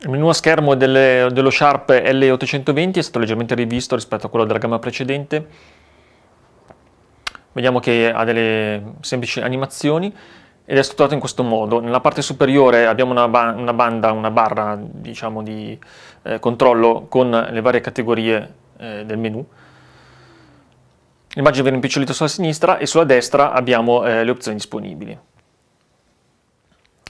Il menu a schermo delle, dello Sharp L820 è stato leggermente rivisto rispetto a quello della gamma precedente. Vediamo che ha delle semplici animazioni ed è strutturato in questo modo. Nella parte superiore abbiamo una, ba una banda, una barra diciamo, di eh, controllo con le varie categorie eh, del menu. L'immagine viene impicciolita sulla sinistra e sulla destra abbiamo eh, le opzioni disponibili.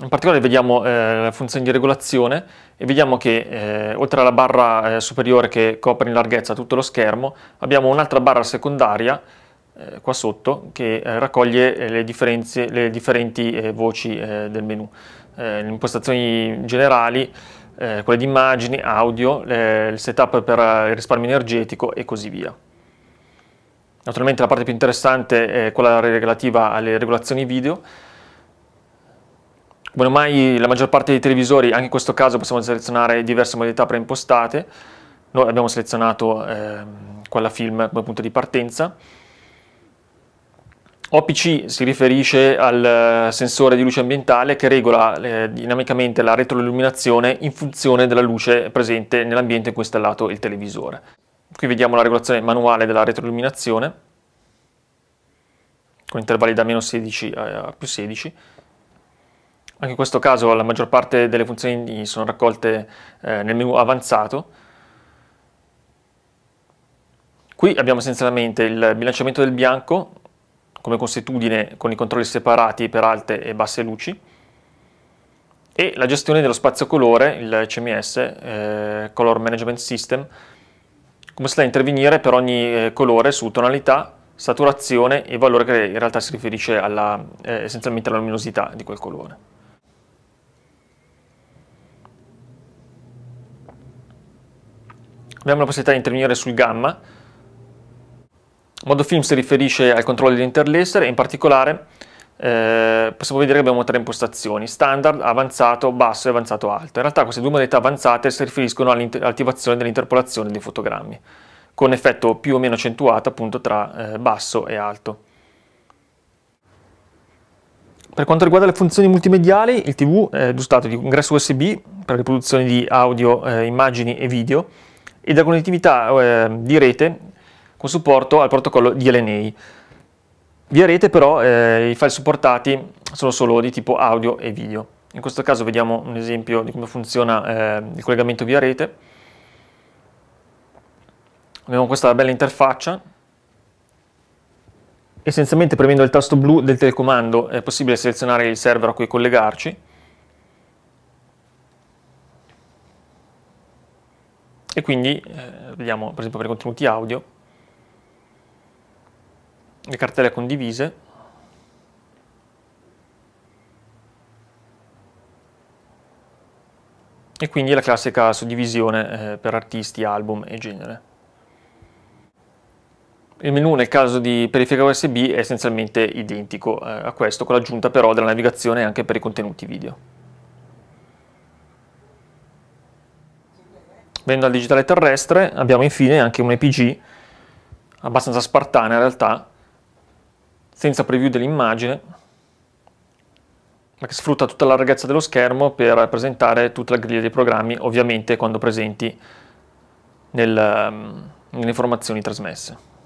In particolare vediamo eh, la funzione di regolazione e vediamo che eh, oltre alla barra eh, superiore che copre in larghezza tutto lo schermo abbiamo un'altra barra secondaria eh, qua sotto che eh, raccoglie eh, le, le differenti voci del menu. le impostazioni generali, quelle di immagini, audio, il setup per il risparmio energetico e così via. Naturalmente la parte più interessante è quella relativa alle regolazioni video come ormai la maggior parte dei televisori, anche in questo caso possiamo selezionare diverse modalità preimpostate, noi abbiamo selezionato eh, quella film come punto di partenza. OPC si riferisce al eh, sensore di luce ambientale che regola eh, dinamicamente la retroilluminazione in funzione della luce presente nell'ambiente in cui è installato il televisore. Qui vediamo la regolazione manuale della retroilluminazione con intervalli da meno 16 a più 16 anche in questo caso la maggior parte delle funzioni sono raccolte eh, nel menu avanzato. Qui abbiamo essenzialmente il bilanciamento del bianco come consuetudine con i controlli separati per alte e basse luci e la gestione dello spazio colore, il CMS, eh, Color Management System, come si da intervenire per ogni eh, colore su tonalità, saturazione e valore che in realtà si riferisce alla, eh, essenzialmente alla luminosità di quel colore. Abbiamo la possibilità di intervenire sul gamma. Modo film si riferisce al controllo dell'interlaser e in particolare eh, possiamo vedere che abbiamo tre impostazioni, standard, avanzato, basso e avanzato alto. In realtà queste due modalità avanzate si riferiscono all'attivazione dell'interpolazione dei fotogrammi, con effetto più o meno accentuato appunto tra eh, basso e alto. Per quanto riguarda le funzioni multimediali, il TV è dotato di ingresso USB per riproduzione di audio, eh, immagini e video, e da connettività eh, di rete con supporto al protocollo DLNA. Via rete però eh, i file supportati sono solo di tipo audio e video. In questo caso vediamo un esempio di come funziona eh, il collegamento via rete. Abbiamo questa bella interfaccia. Essenzialmente premendo il tasto blu del telecomando è possibile selezionare il server a cui collegarci e quindi eh, vediamo per esempio per i contenuti audio le cartelle condivise e quindi la classica suddivisione eh, per artisti, album e genere. Il menu nel caso di periferica USB è essenzialmente identico eh, a questo, con l'aggiunta però della navigazione anche per i contenuti video. Venendo al digitale terrestre abbiamo infine anche un EPG abbastanza spartana in realtà, senza preview dell'immagine, ma che sfrutta tutta la larghezza dello schermo per presentare tutta la griglia dei programmi, ovviamente quando presenti nel, ehm, nelle informazioni trasmesse.